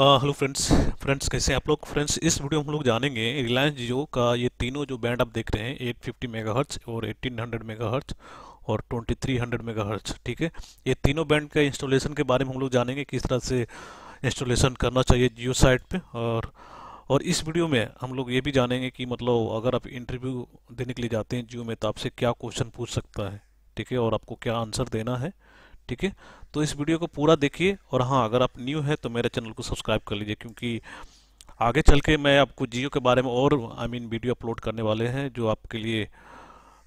Hello friends friends कैसे हैं आप लोग फ्रेंड्स इस वीडियो में हम लोग जानेंगे रिलायंस जियो का ये तीनों जो बैंड आप देख रहे हैं 850 मेगाहर्ट्ज और 1800 मेगाहर्ट्ज और 2300 मेगाहर्ट्ज ठीक है ये तीनों बैंड का इंस्टॉलेशन के बारे में हम लोग जानेंगे किस तरह से इंस्टॉलेशन करना चाहिए जियो साइट पर और और इस वीडियो में हम लोग ये भी जानेंगे कि मतलब अगर आप इंटरव्यू देने के लिए जाते हैं जियो में तो आपसे क्या क्वेश्चन पूछ सकता है ठीक है और आपको क्या आंसर देना है ठीक है तो इस वीडियो को पूरा देखिए और हाँ अगर आप न्यू है तो मेरे चैनल को सब्सक्राइब कर लीजिए क्योंकि आगे चल के मैं आपको जियो के बारे में और I I mean mean, video upload करने वाले हैं जो आपके लिए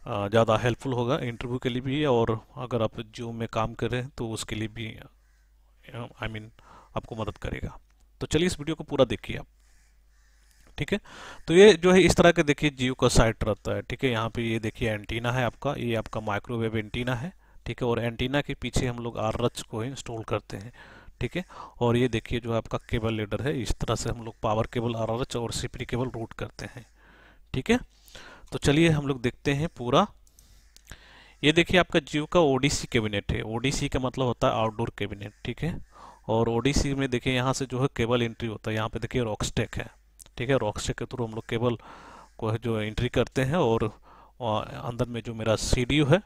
ज़्यादा हेल्पफुल होगा इंटरव्यू के लिए भी और अगर आप जियो में काम करें तो उसके लिए भी आई I मीन mean, आपको मदद करेगा तो चलिए इस वीडियो को पूरा देखिए आप ठीक है तो ये जो है इस तरह के देखिए जियो का साइट रहता है ठीक है यहाँ पे ये देखिए एंटीना है आपका ये आपका माइक्रोवेव एंटीना है ठीक है और एंटीना के पीछे हम लोग आर रच को इंस्टॉल करते हैं ठीक है और ये देखिए जो आपका केबल लेडर है इस तरह से हम लोग power cable R R H और सीपरी केबल रूट करते हैं ठीक है तो चलिए हम लोग देखते हैं पूरा ये देखिए आपका जियो का ओडीसी कैबिनेट है ओडीसी का मतलब होता है आउटडोर कैबिनेट ठीक है और ओडीसी में देखिए यहाँ से जो है केबल एंट्री होता है यहाँ पे देखिए रॉकस्टेक है ठीक है रॉकस्टेक के थ्रू हम लोग केबल को जो एंट्री करते हैं और अंदर में जो मेरा सी है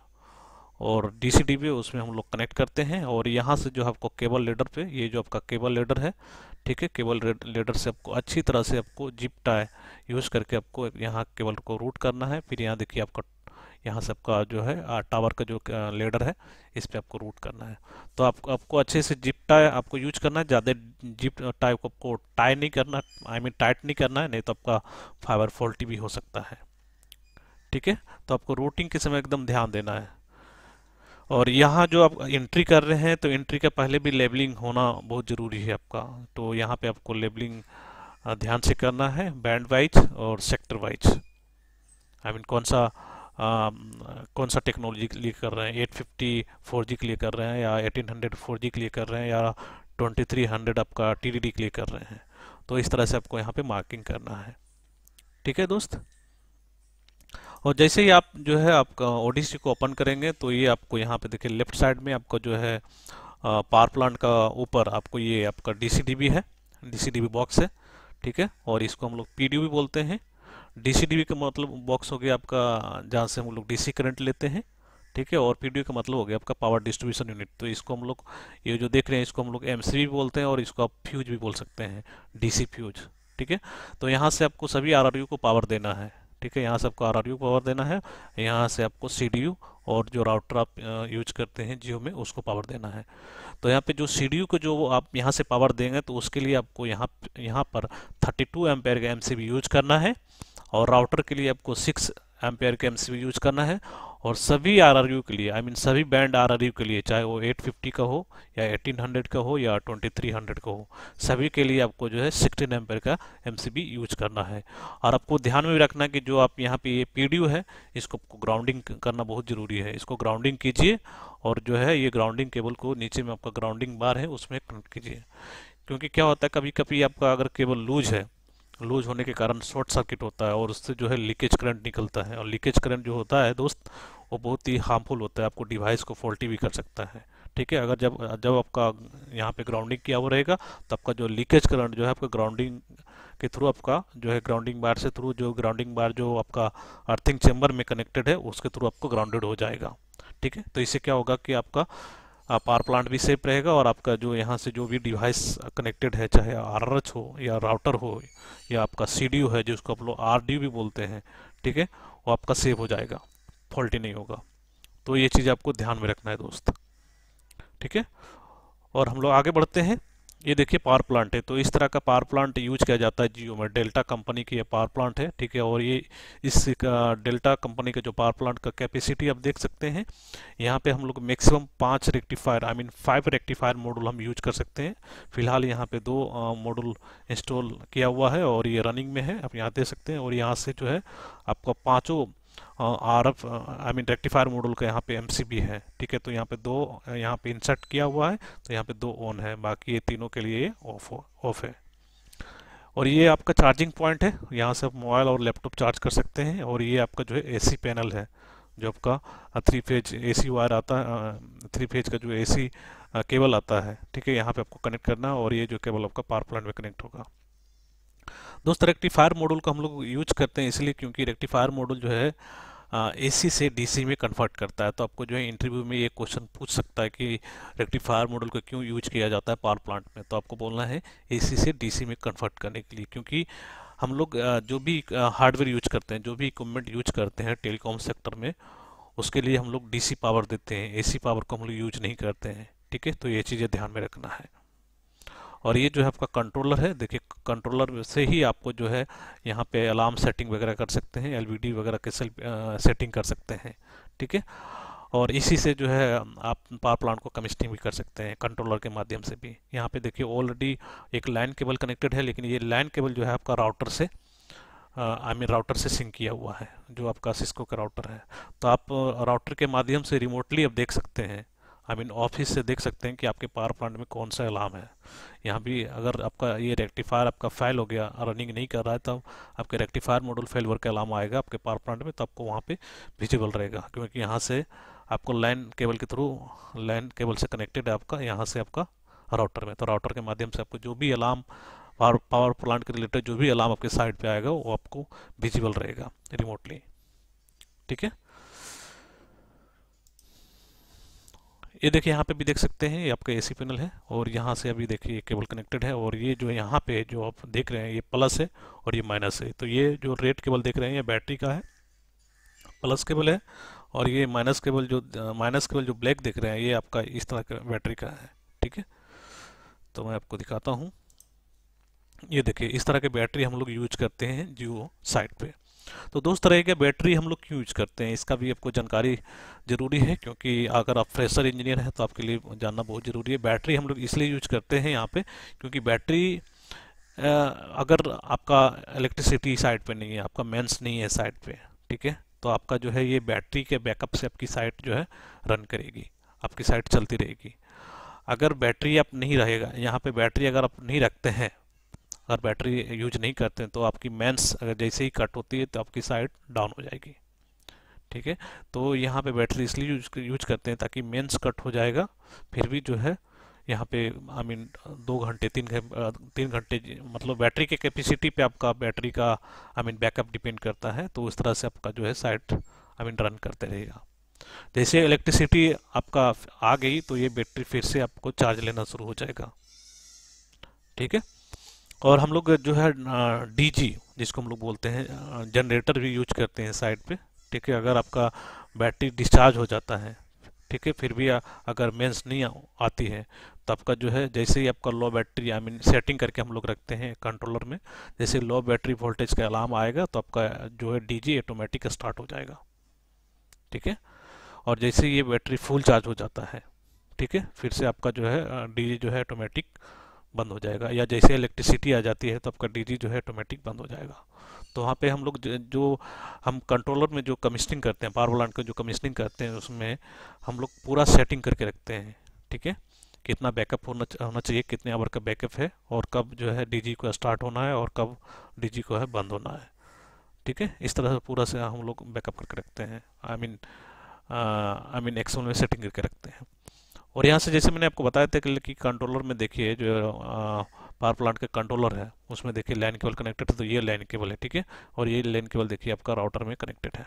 और डी सी डी उसमें हम लोग कनेक्ट करते हैं और यहाँ से जो आपको केबल लेडर पे ये जो आपका केबल लेडर है ठीक है केबल लेडर से आपको अच्छी तरह से आपको जिप टाई यूज़ करके आपको यहाँ केबल को रूट करना है फिर यहाँ देखिए आपका यहाँ से आपका जो है टावर का जो लेडर है इस पर आपको रूट करना है तो आप, आपको अच्छे से जिप टाई आपको यूज करना है ज़्यादा जिप टाई को आपको टाई नहीं करना आई मीन टाइट नहीं करना है नहीं तो आपका फाइबर फॉल्टी भी हो सकता है ठीक है तो आपको रूटिंग के समय एकदम ध्यान देना है और यहाँ जो आप एंट्री कर रहे हैं तो एंट्री का पहले भी लेबलिंग होना बहुत ज़रूरी है आपका तो यहाँ पे आपको लेबलिंग ध्यान से करना है बैंड वाइज और सेक्टर वाइज आई मीन कौन सा आ, कौन सा टेक्नोलॉजी के लिए कर रहे हैं 850 फिफ्टी के लिए कर रहे हैं या 1800 4G के लिए कर रहे हैं या 2300 आपका टी के लिए कर रहे हैं तो इस तरह से आपको यहाँ पे मार्किंग करना है ठीक है दोस्त और जैसे ही आप जो है आपका ओडीसी को ओपन करेंगे तो ये आपको यहाँ पे देखिए लेफ्ट साइड में आपको जो है पावर प्लांट का ऊपर आपको ये आपका डी है डी बॉक्स है ठीक है और इसको हम लोग पी भी बोलते हैं डी का मतलब बॉक्स हो गया आपका जहाँ से हम लोग डी करंट लेते हैं ठीक है और पी का मतलब हो गया आपका पावर डिस्ट्रीब्यूशन यूनिट तो इसको हम लोग ये जो देख रहे हैं इसको हम लोग एम भी बोलते हैं और इसको आप फ्यूज भी बोल सकते हैं डी फ्यूज ठीक है तो यहाँ से आपको सभी आर को पावर देना है ठीक है यहाँ से आपको आर पावर देना है यहाँ से आपको सी और जो राउटर आप यूज करते हैं जियो में उसको पावर देना है तो यहाँ पे जो सी को जो आप यहाँ से पावर देंगे तो उसके लिए आपको यहाँ यहाँ पर 32 टू एम्पेयर का एम यूज करना है और राउटर के लिए आपको 6 एम्पेयर का एम यूज करना है और सभी आर के लिए आई I मीन mean, सभी बैंड आर के लिए चाहे वो 850 का हो या 1800 का हो या 2300 का हो सभी के लिए आपको जो है 16 एम्पेयर का एम यूज करना है और आपको ध्यान में भी रखना है कि जो आप यहाँ पे ये पी है इसको आपको ग्राउंडिंग करना बहुत ज़रूरी है इसको ग्राउंडिंग कीजिए और जो है ये ग्राउंडिंग केबल को नीचे में आपका ग्राउंडिंग बार है उसमें कनेक्ट कीजिए क्योंकि क्या होता है कभी कभी आपका अगर केबल लूज है लूज होने के कारण शॉर्ट सर्किट होता है और उससे जो है लीकेज करंट निकलता है और लीकेज करंट जो होता है दोस्त वो बहुत ही हार्मफुल होता है आपको डिवाइस को फॉल्टी भी कर सकता है ठीक है अगर जब जब आपका यहाँ पे ग्राउंडिंग किया हुआ रहेगा तो आपका जो लीकेज करंट जो है आपका ग्राउंडिंग के थ्रू आपका जो है ग्राउंडिंग बार से थ्रू जो ग्राउंडिंग बार जो आपका अर्थिंग चैम्बर में कनेक्टेड है उसके थ्रू आपको ग्राउंडेड हो जाएगा ठीक है तो इससे क्या होगा कि आपका पावर प्लांट भी सेफ रहेगा और आपका जो यहाँ से जो भी डिवाइस कनेक्टेड है चाहे आर हो या राउटर हो या आपका सी है जिसको आप लोग आर भी बोलते हैं ठीक है वो आपका सेफ हो जाएगा फॉल्टी नहीं होगा तो ये चीज़ आपको ध्यान में रखना है दोस्त ठीक है और हम लोग आगे बढ़ते हैं ये देखिए पावर प्लांट है तो इस तरह का पावर प्लांट यूज किया जाता है जियो में डेल्टा कंपनी की ये पावर प्लांट है ठीक है और ये इस डेल्टा कंपनी के जो पावर प्लांट का कैपेसिटी आप देख सकते हैं यहाँ पे हम लोग मैक्सिमम पाँच rectifier I mean five rectifier model हम यूज कर सकते हैं फिलहाल यहाँ पे दो मॉडल इंस्टॉल किया हुआ है और ये रनिंग में है आप यहाँ दे सकते हैं और यहाँ से जो है आपका पाँचों R F I mean rectifier model का यहाँ पे एम है ठीक है तो यहाँ पे दो यहाँ पे इंसर्ट किया हुआ है तो यहाँ पे दो ऑन है बाकी ये तीनों के लिए ऑफ ऑफ है और ये आपका चार्जिंग पॉइंट है यहाँ से आप मोबाइल और लैपटॉप चार्ज कर सकते हैं और ये आपका जो है एसी पैनल है जो आपका थ्री फेज एसी वायर आता है थ्री फेज का जो एसी केबल आता है ठीक है यहाँ पे आपको कनेक्ट करना है और ये जो केबल आपका पावर प्लांट में कनेक्ट होगा दोस्तों रेक्टिफायर मॉडल को हम लोग यूज करते हैं इसलिए क्योंकि रेक्टिफायर मॉडल जो है एसी से डीसी में कन्वर्ट करता है तो आपको जो है इंटरव्यू में ये क्वेश्चन पूछ सकता है कि रेक्टिफायर मॉडल को क्यों यूज किया जाता है पावर प्लांट में तो आपको बोलना है सी से सी में कन्वर्ट करने के लिए क्योंकि हम लोग जो भी हार्डवेयर यूज करते हैं जो भी इक्विपमेंट यूज करते हैं टेलीकॉम सेक्टर में उसके लिए हम लोग डीसी पावर देते हैं एसी पावर को हम लोग यूज नहीं करते हैं ठीक है तो ये चीज़ें ध्यान में रखना है और ये जो है आपका कंट्रोलर है देखिए कंट्रोलर से ही आपको जो है यहाँ पे अलार्म सेटिंग वगैरह कर सकते हैं एलबीडी वगैरह के सेटिंग कर सकते हैं ठीक है और इसी से जो है आप पावर प्लांट को कमिस्टिंग भी कर सकते हैं कंट्रोलर के माध्यम से भी यहाँ पे देखिए ऑलरेडी एक लाइन केबल कनेक्टेड है लेकिन ये लाइन केबल जो है आपका राउटर से आई मीन राउटर से सिंक किया हुआ है जो आपका सिस्को का राउटर है तो आप राउटर के माध्यम से रिमोटली अब देख सकते हैं आई मीन ऑफिस से देख सकते हैं कि आपके पावर प्लांट में कौन सा अलार्म है यहाँ भी अगर आपका ये रेक्टिफायर आपका फेल हो गया रनिंग नहीं कर रहा है तब आपके rectifier model fail work alarm आएगा आपके पावर प्लांट में तो आपको वहाँ पर विजिबल रहेगा क्योंकि यहाँ से आपको लैंड केबल के थ्रू लैंड केबल से कनेक्टेड है आपका यहाँ से आपका राउटर में तो राउटर के माध्यम से आपको जो भी अलार्म पावर पावर प्लांट के रिलेटेड जो भी अलार्म आपके साइड पे आएगा वो आपको विजिबल रहेगा रिमोटली ठीक है ये देखिए यहाँ पे भी देख सकते हैं ये आपका एसी पैनल है और यहाँ से अभी देखिए ये केबल कनेक्टेड है और ये जो यहाँ पे जो आप देख रहे हैं ये प्लस है और ये माइनस है तो ये जो रेड केबल देख रहे हैं ये बैटरी का है प्लस केबल है और ये माइनस केबल जो माइनस केबल जो ब्लैक देख रहे हैं ये आपका इस तरह का बैटरी का है ठीक है तो मैं आपको दिखाता हूँ ये देखिए इस तरह की बैटरी हम लोग यूज करते हैं जियो साइट पर तो दोस्त के बैटरी हम लोग क्यों यूज करते हैं इसका भी आपको जानकारी ज़रूरी है क्योंकि अगर आप फ्रेशर इंजीनियर हैं तो आपके लिए जानना बहुत ज़रूरी है बैटरी हम लोग इसलिए यूज करते हैं यहाँ पर क्योंकि बैटरी अगर आपका इलेक्ट्रिसिटी साइड पे नहीं है आपका मेंस नहीं है साइड पे ठीक है तो आपका जो है ये बैटरी के बैकअप से आपकी साइट जो है रन करेगी आपकी साइट चलती रहेगी अगर बैटरी आप नहीं रहेगा यहाँ पे बैटरी अगर आप नहीं रखते हैं अगर बैटरी यूज नहीं करते हैं तो आपकी मेंस अगर जैसे ही कट होती है तो आपकी साइट डाउन हो जाएगी ठीक है तो यहाँ पे बैटरी इसलिए यूज यूज करते हैं ताकि मेंस कट हो जाएगा फिर भी जो है यहाँ पे आई मीन दो घंटे तीन घंटे तीन घंटे मतलब बैटरी के कैपेसिटी पे आपका बैटरी का आई मीन बैकअप डिपेंड करता है तो उस तरह से आपका जो है साइट आई मीन रन करते रहेगा जैसे इलेक्ट्रिसिटी आपका आ गई तो ये बैटरी फिर से आपको चार्ज लेना शुरू हो जाएगा ठीक है और हम लोग जो है डीजी जिसको हम लोग बोलते हैं जनरेटर भी यूज करते हैं साइड पे ठीक है अगर आपका बैटरी डिस्चार्ज हो जाता है ठीक है फिर भी आ, अगर मेंस नहीं आ, आती है तो आपका जो है जैसे ही आपका low battery I mean setting करके हम लोग रखते हैं कंट्रोलर में जैसे लो बैटरी वोल्टेज का अलार्म आएगा तो आपका जो है डीजी ऑटोमेटिक स्टार्ट हो जाएगा ठीक है और जैसे ये बैटरी फुल चार्ज हो जाता है ठीक है फिर से आपका जो है डीजी जो है ऑटोमेटिक बंद हो जाएगा या जैसे इलेक्ट्रिसिटी आ जाती है तो आपका डीजी जो है ऑटोमेटिक बंद हो जाएगा तो वहाँ पे हम लोग जो हम कंट्रोलर में जो कमिश्निंग करते हैं पावर प्लांट का जो कमिश्निंग करते हैं उसमें हम लोग पूरा सेटिंग करके रखते हैं ठीक है कितना बैकअप होना होना चाहिए कितने आवर का बैकअप है और कब जो है डीजी को स्टार्ट होना है और कब डीजी को है बंद होना है ठीक है इस तरह से पूरा से हम लोग बैकअप करके रखते हैं I mean I mean Excel में सेटिंग करके रखते हैं और यहाँ से जैसे मैंने आपको बताया था कि कंट्रोलर में देखिए जो पावर प्लांट का कंट्रोलर है उसमें देखिए लाइन केबल कनेक्टेड है तो ये लाइन केबल है ठीक है और ये लाइन केबल देखिए आपका राउटर में कनेक्टेड है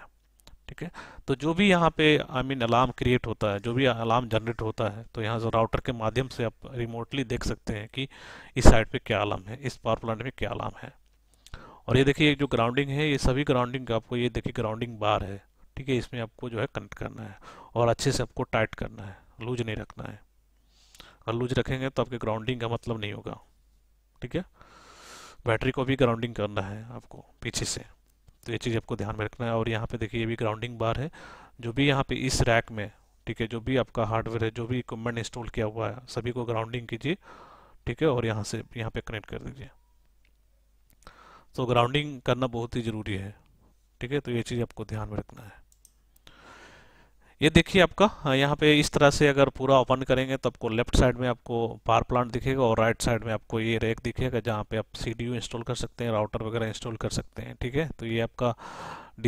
ठीक है तो जो भी यहाँ पे आई मीन अलार्म क्रिएट होता है जो भी अलार्म जनरेट होता है तो यहाँ से राउटर के माध्यम से आप रिमोटली देख सकते हैं कि इस साइड पर क्या अलार्म है इस पावर प्लांट में क्या अलार्म है और ये देखिए जो ग्राउंडिंग है ये सभी ग्राउंडिंग का आपको ये देखिए ग्राउंडिंग बार है ठीक है इसमें आपको जो है कनेक्ट करना है और अच्छे से आपको टाइट करना है लूज नहीं रखना है अगर लूज रखेंगे तो आपके ग्राउंडिंग का मतलब नहीं होगा ठीक है बैटरी को भी ग्राउंडिंग करना है आपको पीछे से तो ये चीज़ आपको ध्यान में रखना है और यहाँ पे देखिए ये भी ग्राउंडिंग बार है जो भी यहाँ पे इस रैक में ठीक है जो भी आपका हार्डवेयर है जो भी इक्विपमेंट इंस्टॉल किया हुआ है सभी को ग्राउंडिंग कीजिए ठीक है और यहाँ से यहाँ पे कनेक्ट कर दीजिए तो ग्राउंडिंग करना बहुत ही ज़रूरी है ठीक है तो ये चीज़ आपको ध्यान में रखना है ये देखिए आपका हाँ, यहाँ पे इस तरह से अगर पूरा ओपन करेंगे तो आपको लेफ्ट साइड में आपको पावर प्लांट दिखेगा और राइट साइड में आपको ये रैक दिखेगा जहाँ पे आप सी इंस्टॉल कर सकते हैं राउटर वगैरह इंस्टॉल कर सकते हैं ठीक है तो ये आपका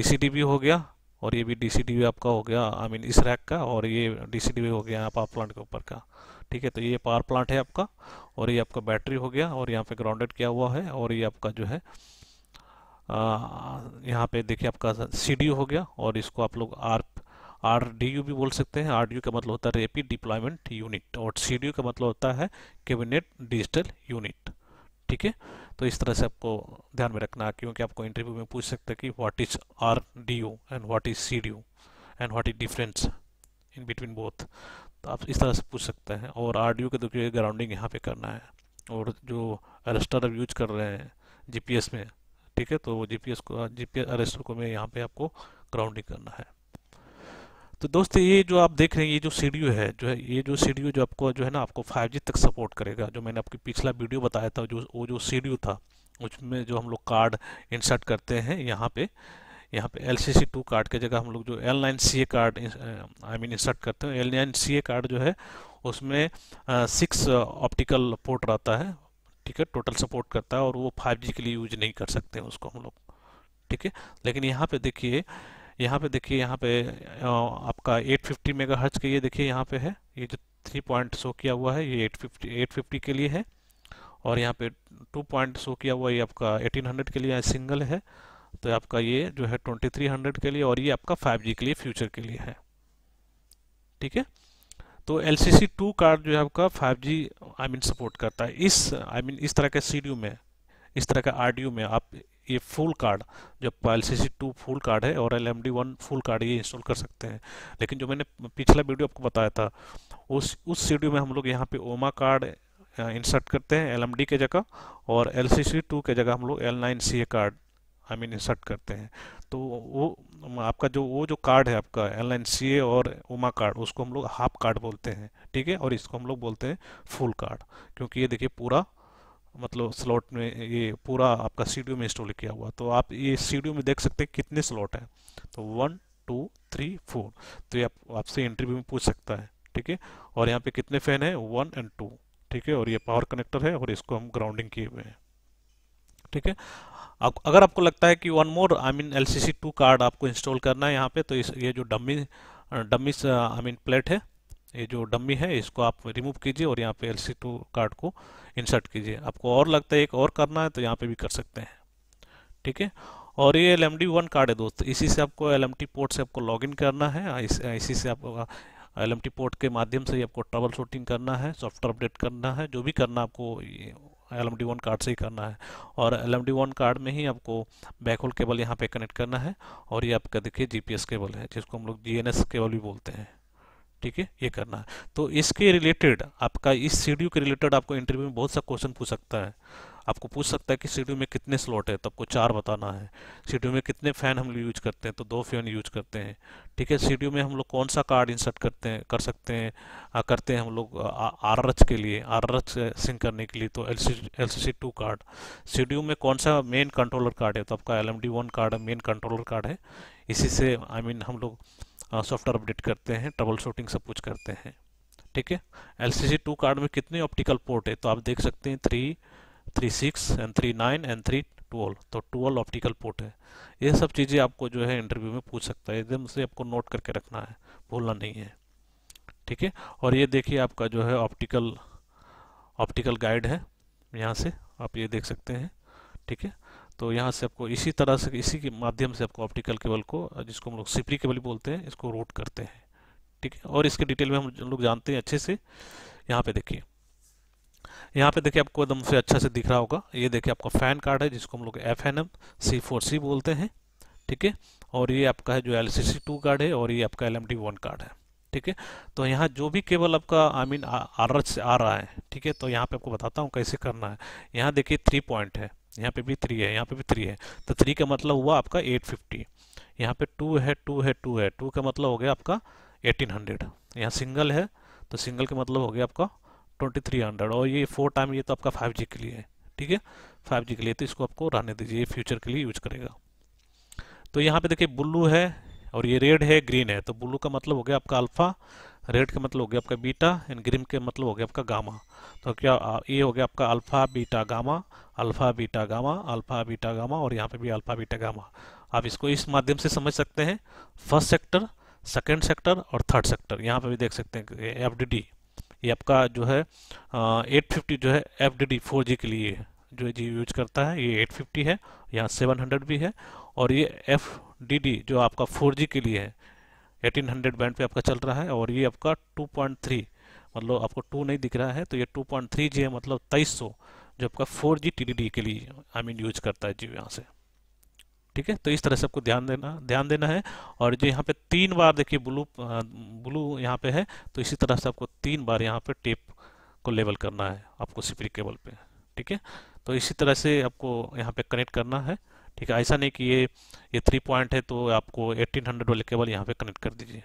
डी भी हो गया और ये भी डी आपका हो गया आई I मीन mean, इस रैक का और ये डी हो गया पावर प्लांट के ऊपर का ठीक है तो ये पावर प्लांट है आपका और ये आपका बैटरी हो गया और यहाँ पर ग्राउंडेड किया हुआ है और ये आपका जो है यहाँ पे देखिए आपका सी हो गया और इसको आप लोग आर आर डी यू भी बोल सकते हैं आर डी यू का मतलब होता है रेपिड डिप्लॉयमेंट यूनिट और सी डी यू का मतलब होता है कैबिनेट डिजिटल यूनिट ठीक है तो इस तरह से आपको ध्यान में रखना क्योंकि आपको इंटरव्यू में पूछ सकते हैं कि what is R D U and what is C D U and what is difference in between both तो आप इस तरह से पूछ सकते हैं और आर डी यू का ग्राउंडिंग यहाँ पर करना है और जो अरेस्टर यूज कर रहे हैं जी पी एस में ठीक है तो जी पी एस को जी पी एस अरेस्टर को मैं यहाँ पर आपको ग्राउंडिंग करना है तो दोस्तों ये जो आप देख रहे हैं ये जो सी है जो है ये जो सी जो आपको जो है ना आपको 5G तक सपोर्ट करेगा जो मैंने आपकी पिछला वीडियो बताया था जो वो जो सी था उसमें जो हम लोग कार्ड इंसर्ट करते हैं यहाँ पे यहाँ पे L C C two card की जगह हम लोग जो L nine C A card I mean insert करते हैं L nine C A card जो है उसमें सिक्स ऑप्टिकल पोर्ट रहता है ठीक है टोटल सपोर्ट करता है और वो जी के लिए यूज नहीं कर सकते हैं उसको हम लोग ठीक है लेकिन यहाँ पे देखिए यहाँ पे देखिए यहाँ पे आपका 850 फिफ्टी मेगा हर्च का ये देखिए यहाँ पे है ये जो थ्री पॉइंट शो किया हुआ है ये 850 850 के लिए है और यहाँ पे टू पॉइंट शो किया हुआ ये आपका 1800 के लिए सिंगल है तो आपका ये जो है 2300 के लिए और ये आपका 5G के लिए फ्यूचर के लिए है ठीक है तो एल सी कार्ड जो है आपका 5G आई मीन सपोर्ट करता है इस आई I मीन mean, इस तरह के सी में इस तरह का आर में आप ये फुल कार्ड जो L C two full card है और L M D one full card ये इंस्टॉल कर सकते हैं लेकिन जो मैंने पिछला वीडियो आपको बताया था उस उस सीडियो में हम लोग यहाँ पे ओमा कार्ड इंसर्ट करते हैं एल एम डी के जगह और एल सी सी टू के जगह हम लोग L nine C A card I mean insert करते हैं तो वो आपका जो वो जो कार्ड है आपका एल नाइन सी ए और ओमा कार्ड उसको हम लोग हाफ कार्ड बोलते हैं ठीक है और इसको हम लोग बोलते हैं फुल कार्ड क्योंकि ये देखिए पूरा मतलब स्लॉट में ये पूरा आपका सी में इंस्टॉल किया हुआ तो आप ये सी में देख सकते हैं कितने स्लॉट हैं तो वन टू थ्री फोर तो ये आप आपसे इंटरव्यू में पूछ सकता है ठीक है और यहाँ पे कितने फैन है वन एंड टू ठीक है और ये पावर कनेक्टर है और इसको हम ग्राउंडिंग किए हुए हैं ठीक है आप अगर आपको लगता है कि one more I mean L C card आपको इंस्टॉल करना है यहाँ पे तो इस ये जो dummy dummy I mean plate है ये जो डम्मी है इसको आप रिमूव कीजिए और यहाँ पे एल कार्ड को इंसर्ट कीजिए आपको और लगता है एक और करना है तो यहाँ पे भी कर सकते हैं ठीक है और ये L M D one card है दोस्त इसी से आपको एल एम टी पोर्ट से आपको लॉगिन करना है इस, इसी से आपको एल एम टी पोर्ट के माध्यम से ही आपको ट्रबल शूटिंग करना है सॉफ्टवेयर अपडेट करना है जो भी करना आपको L M D one card से ही करना है और L M D one card में ही आपको बैकहोल केबल यहाँ पे कनेक्ट करना है और ये आपका देखिए जी पी एस केबल है जिसको हम लोग जी एन एस केबल भी बोलते हैं ठीक है ये करना है तो इसके रिलेटेड आपका इस सीडीयू के रिलेटेड आपको इंटरव्यू में बहुत सा क्वेश्चन पूछ सकता है आपको पूछ सकता है कि सीडीयू में कितने स्लॉट है तो आपको चार बताना है सीडीयू में कितने फ़ैन हम यूज करते हैं तो दो फैन यूज करते हैं ठीक है सीडीयू में हम लोग कौन सा कार्ड इंसर्ट करते हैं कर सकते हैं आ, करते हैं हम लोग आर एच के लिए आर एच सिंक करने के लिए तो L C L C C two card CDU में कौन सा मेन कंट्रोलर कार्ड है तो आपका L M D one card main controller card है इसी से आई I मीन mean, हम लोग सॉफ्टवेयर अपडेट करते हैं ट्रबल शूटिंग सब कुछ करते हैं ठीक है L C C two card में कितने ऑप्टिकल पोर्ट है तो आप देख सकते हैं three three six and three nine and three twelve तो ट्वेल्व ऑप्टिकल पोर्ट है ये सब चीज़ें आपको जो है इंटरव्यू में पूछ सकता है एकदम से आपको नोट करके रखना है भूलना नहीं है ठीक है और ये देखिए आपका जो है ऑप्टिकल ऑप्टिकल गाइड है यहाँ से आप ये देख सकते हैं ठीक है तो यहाँ से आपको इसी तरह से इसी के माध्यम से आपको ऑप्टिकल केबल को जिसको हम लोग सिपरी केबल बोलते हैं इसको रूट करते हैं ठीक है और इसके डिटेल में हम लोग जानते हैं अच्छे से यहाँ पे देखिए यहाँ पे देखिए आपको एकदम से अच्छा से दिख रहा होगा ये देखिए आपका फैन कार्ड है जिसको हम लोग F N M C four C बोलते हैं ठीक है और ये आपका है जो L C C two card है और ये आपका L M D one card है ठीक है तो यहाँ जो भी केबल आपका आई मीन आर से आ रहा है ठीक है तो यहाँ पे आपको बताता हूँ कैसे करना है यहाँ देखिए थ्री पॉइंट है यहाँ पे भी थ्री है यहाँ पे भी थ्री है तो थ्री का मतलब हुआ आपका एट फिफ्टी यहाँ पे टू है टू है टू है टू का मतलब हो गया आपका एटीन हंड्रेड यहाँ सिंगल है तो सिंगल का मतलब हो गया आपका ट्वेंटी थ्री हंड्रेड और ये फोर टाइम ये तो आपका फाइव जी के लिए है ठीक है फाइव जी के लिए तो इसको आपको रहने दीजिए ये फ्यूचर के लिए यूज करेगा तो यहाँ पे देखिए ब्लू है और ये रेड है ग्रीन है तो ब्लू का मतलब हो गया आपका अल्फ़ा रेड का मतलब हो गया आपका बीटा एंड ग्रीन के मतलब हो गया आपका गामा तो क्या ये हो गया आपका alpha beta gamma alpha beta gamma alpha beta gamma और यहाँ पे भी अल्फा बीटा गामा आप इसको इस माध्यम से समझ सकते हैं फर्स्ट सेक्टर सेकेंड सेक्टर और थर्ड सेक्टर यहाँ पर भी देख सकते हैं एफ डी डी ये आपका जो है एट फिफ्टी जो है F D D four G के लिए जो जी यूज करता है ये एट फिफ्टी है यहाँ सेवन हंड्रेड भी है और ये एफ डी डी जो आपका फोर जी के लिए है 1800 बैंड पे आपका चल रहा है और ये आपका 2.3 मतलब आपको टू नहीं दिख रहा है तो ये 2.3 जी है मतलब 2300 जो आपका 4G डी के लिए आई मीन यूज करता है जी यहाँ से ठीक है तो इस तरह से आपको ध्यान देना ध्यान देना है और जो यहाँ पे तीन बार देखिए ब्लू ब्लू यहाँ पे है तो इसी तरह से आपको तीन बार यहाँ पे टेप को लेवल करना है आपको सिपरी केबल पे ठीक है तो इसी तरह से आपको यहाँ पे कनेक्ट करना है ठीक है ऐसा नहीं कि ये ये थ्री पॉइंट है तो आपको एट्टीन हंड्रेड वाले केबल यहाँ पे कनेक्ट कर दीजिए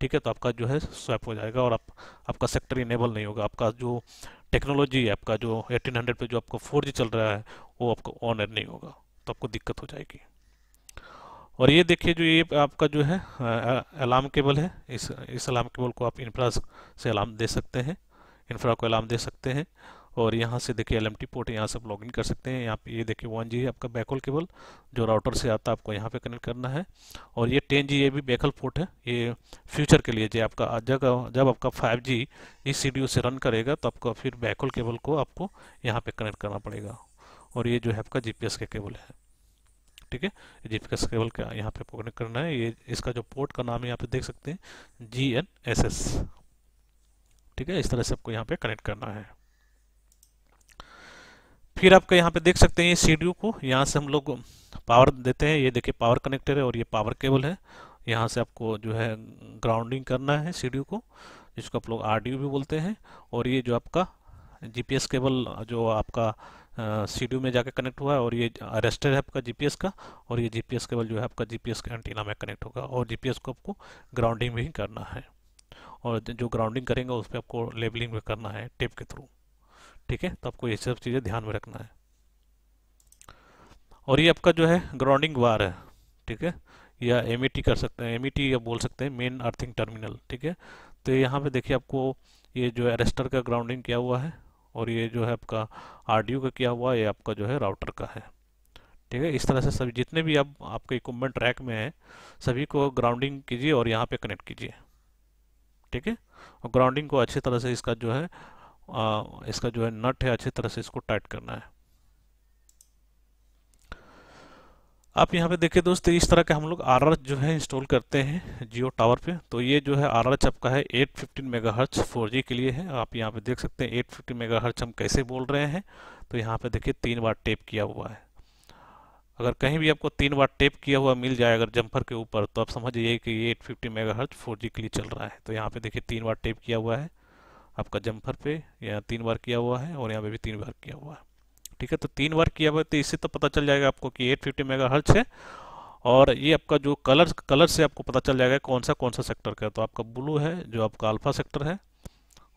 ठीक है तो आपका जो है स्वैप हो जाएगा और आप आपका सेक्टर इनेबल नहीं होगा आपका जो टेक्नोलॉजी है आपका जो 1800 हंड्रेड जो आपका फोर चल रहा है वो आपको ऑन एयर नहीं होगा तो आपको दिक्कत हो जाएगी और ये देखिए जो ये आपका जो है अलार्म केबल है इस इस अलार्म केबल को आप इंफ्रा से अलार्म दे सकते हैं इंफ्रा को अलार्म दे सकते हैं और यहाँ से देखिए एल पोर्ट यहाँ से आप लॉगिन कर सकते हैं यहाँ पे ये देखिए वन जी आपका बैकहोल केबल जो राउटर से आता है आपको यहाँ पे कनेक्ट करना है और ये टेन जी ये भी बैकल पोर्ट है ये फ्यूचर के लिए जो आपका जब जब आपका फाइव जी इस सी से रन करेगा तो आपका फिर बैकल केबल को आपको यहाँ पर कनेक्ट करना पड़ेगा और ये जो है आपका जी के केबल है ठीक है जी पी एस केबल का यहाँ पर कनेक्ट करना है ये इसका जो पोर्ट का नाम है यहाँ पे देख सकते हैं जी एन एस एस ठीक है इस तरह से आपको यहाँ पर कनेक्ट करना है फिर आपका यहाँ पे देख सकते हैं ये सी को यहाँ से हम लोग पावर देते हैं ये देखिए पावर कनेक्टर है और ये पावर केबल है यहाँ से आपको जो है ग्राउंडिंग करना है सी को जिसको आप लोग आर भी बोलते हैं और ये जो आपका जीपीएस केबल जो आपका सी में जाके कनेक्ट हुआ है और ये अरेस्टर है आपका जीपीएस का और ये जीपीएस केबल जो है आपका जीपीएस के एंटीना में कनेक्ट होगा और जीपीएस को आपको ग्राउंडिंग भी करना है और जो ग्राउंडिंग करेंगे उस पर आपको लेबलिंग भी करना है टेप के थ्रू ठीक है तो आपको ये सब चीज़ें ध्यान में रखना है और ये आपका जो है ग्राउंडिंग वार है ठीक है या एम e कर सकते हैं एम या e बोल सकते हैं मेन अर्थिंग टर्मिनल ठीक है तो यहाँ पे देखिए आपको ये जो है अरेस्टर का ग्राउंडिंग किया हुआ है और ये जो है आपका आर का किया हुआ है ये आपका जो है राउटर का है ठीक है इस तरह से सभी जितने भी आप आपके इक्वमेंट रैक में है सभी को ग्राउंडिंग कीजिए और यहाँ पे कनेक्ट कीजिए ठीक है और ग्राउंडिंग को अच्छी तरह से इसका जो है आ, इसका जो है नट है अच्छी तरह से इसको टाइट करना है आप यहाँ पे देखिए दोस्त इस तरह के हम लोग आर जो है इंस्टॉल करते हैं जियो टावर पे तो ये जो है आर आपका है 815 फिफ्टीन मेगा हर्च फोर के लिए है आप यहाँ पे देख सकते हैं 815 फिफ्टीन मेगा हर्च हम कैसे बोल रहे हैं तो यहाँ पे देखिए तीन बार टेप किया हुआ है अगर कहीं भी आपको तीन बार टेप किया हुआ मिल जाए अगर जम्पर के ऊपर तो आप समझिए कि ये eight fifty mega hertz four के लिए चल रहा है तो यहाँ पे देखिए तीन बार टेप किया हुआ है आपका जम्फर पे यहाँ तीन बार किया हुआ है और यहाँ पे भी तीन बार किया हुआ है ठीक है तो तीन बार किया हुआ है तो इससे तो पता चल जाएगा आपको कि एट फिफ्टी मेगा हर्ट्स है और ये आपका जो कलर कलर से आपको पता चल जाएगा कौन सा कौन सा सेक्टर का तो आपका ब्लू है जो आपका अल्फा सेक्टर है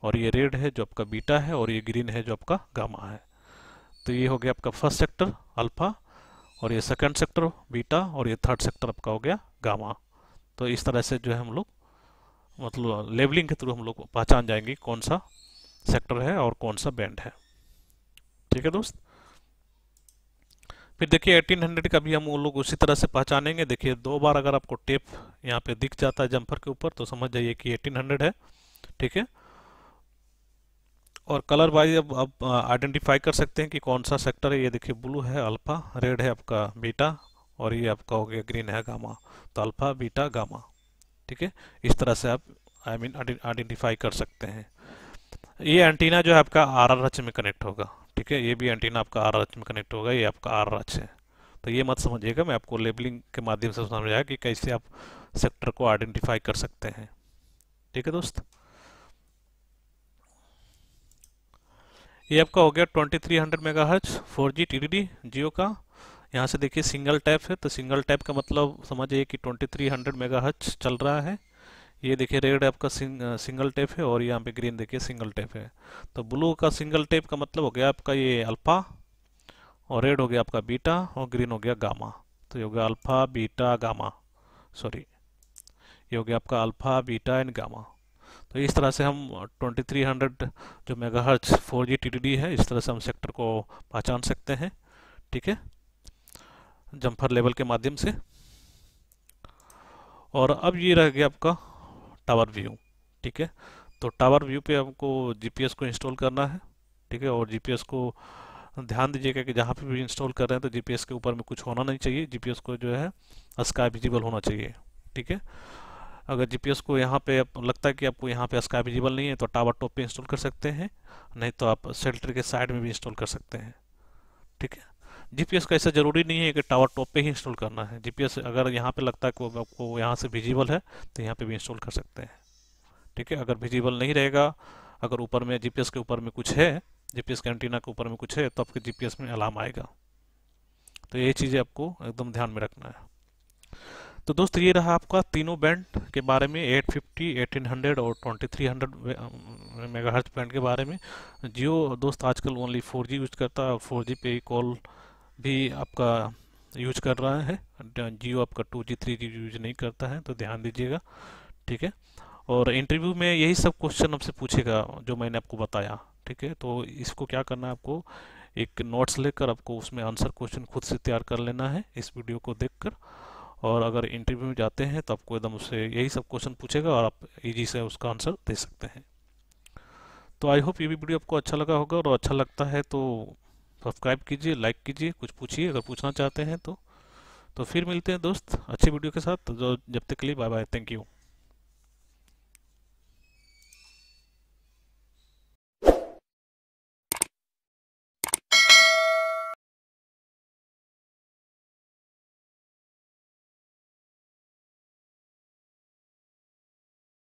और ये रेड है जो आपका बीटा है और ये ग्रीन है जो आपका गामा है तो ये हो गया आपका फर्स्ट सेक्टर अल्फा और ये सेकंड सेक्टर बीटा और ये थर्ड सेक्टर आपका हो गया गामा तो इस तरह से जो है हम लोग मतलब लेबलिंग के थ्रू हम लोग पहचान जाएंगे कौन सा सेक्टर है और कौन सा बैंड है ठीक है दोस्त फिर देखिए 1800 का भी हम वो लोग उसी तरह से पहचानेंगे देखिए दो बार अगर आपको टेप यहाँ पे दिख जाता है जम्पर के ऊपर तो समझ जाइए कि 1800 है ठीक है और कलर वाइज अब आप आइडेंटिफाई कर सकते हैं कि कौन सा सेक्टर है ये देखिए ब्लू है अल्फा रेड है आपका बीटा और ये आपका हो गया ग्रीन है गामा तो अल्फा बीटा गामा ठीक है इस तरह से आप आई मीन आइडेंटिफाई कर सकते हैं ये एंटीना हाँ। जो है आपका आर आर एच में कनेक्ट होगा ठीक है ये भी एंटीना आपका आर आर एच में कनेक्ट होगा ये आपका आर आर एच है तो ये मत समझिएगा मैं आपको लेबलिंग के माध्यम से समझाया कि कैसे आप सेक्टर को आइडेंटिफाई कर सकते हैं ठीक है दोस्त ये आपका हो गया 2300 टी डी डी जियो का यहाँ से देखिए सिंगल टैप है तो सिंगल टैप का मतलब समझिए कि 2300 हच चल रहा है ये देखिए रेड आपका सिंग, सिंगल टैप है और यहाँ पे ग्रीन देखिए सिंगल टैप है तो ब्लू का सिंगल टैप का मतलब हो गया आपका ये अल्फ़ा और रेड हो गया आपका बीटा और ग्रीन हो गया गामा तो ये हो गया अल्फ़ा बीटा गामा सॉरी ये हो गया आपका अल्फ़ा बीटा एंड गामा तो इस तरह से हम 2300 जो मेगाहर्ट्ज 4G TDD है इस तरह से हम सेक्टर को पहचान सकते हैं ठीक है जम्फर लेवल के माध्यम से और अब ये रह गया आपका टावर व्यू ठीक है तो टावर व्यू पे आपको जीपीएस को इंस्टॉल करना है ठीक है और जीपीएस को ध्यान दीजिएगा कि जहाँ पे भी इंस्टॉल कर रहे हैं तो जीपीएस के ऊपर में कुछ होना नहीं चाहिए जीपीएस को जो है स्काई विजिबल होना चाहिए ठीक है अगर जीपीएस को यहाँ पे आप लगता है कि आपको यहाँ पे स्काई विजिबल नहीं है तो टावर टॉप पर इंस्टॉल कर सकते हैं नहीं तो आप सेल्टर के साइड में भी इंस्टॉल कर सकते हैं ठीक है जीपीएस का ऐसा ज़रूरी नहीं है कि टावर टॉप पे ही इंस्टॉल करना है जीपीएस अगर यहाँ पे लगता है कि आपको यहाँ से विजिबल है तो यहाँ पे भी इंस्टॉल कर सकते हैं ठीक है अगर विजिबल नहीं रहेगा अगर ऊपर में जीपीएस के ऊपर में कुछ है जीपीएस के एंटीना के ऊपर में कुछ है तो आपके जीपीएस में अलार्म आएगा तो ये चीज़ें आपको एकदम ध्यान में रखना है तो दोस्त ये रहा आपका तीनों बैंड के बारे में 850, 1800 और 2300 मेगाहर्ट्ज बैंड के बारे में जियो दोस्त आजकल ओनली 4G यूज करता है 4G पे ही कॉल भी आपका यूज कर रहा है जियो आपका two G three G use नहीं करता है तो ध्यान दीजिएगा ठीक है और इंटरव्यू में यही सब क्वेश्चन आपसे पूछेगा जो मैंने आपको बताया ठीक है तो इसको क्या करना है आपको एक नोट्स लेकर आपको उसमें आंसर क्वेश्चन खुद से तैयार कर लेना है इस वीडियो को कर और अगर इंटरव्यू में जाते हैं तो आपको एकदम उससे यही सब क्वेश्चन पूछेगा और आप इजी से उसका आंसर दे सकते हैं तो आई होप ये भी वीडियो आपको अच्छा लगा होगा और अच्छा लगता है तो सब्सक्राइब कीजिए लाइक कीजिए कुछ पूछिए अगर पूछना चाहते हैं तो तो फिर मिलते हैं दोस्त अच्छे वीडियो के साथ तो जब तक के लिए बाय बाय थैंक यू